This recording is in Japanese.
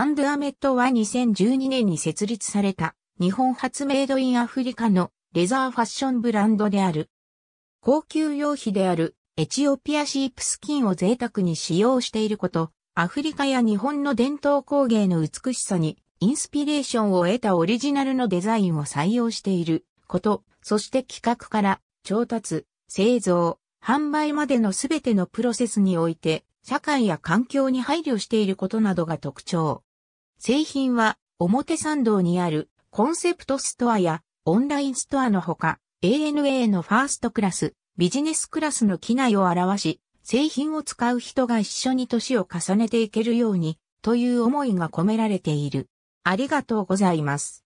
アンドゥアメットは2012年に設立された日本発メイドインアフリカのレザーファッションブランドである。高級用品であるエチオピアシープスキンを贅沢に使用していること、アフリカや日本の伝統工芸の美しさにインスピレーションを得たオリジナルのデザインを採用していること、そして企画から調達、製造、販売までのすべてのプロセスにおいて、社会や環境に配慮していることなどが特徴。製品は表参道にあるコンセプトストアやオンラインストアのほか ANA のファーストクラス、ビジネスクラスの機内を表し、製品を使う人が一緒に年を重ねていけるようにという思いが込められている。ありがとうございます。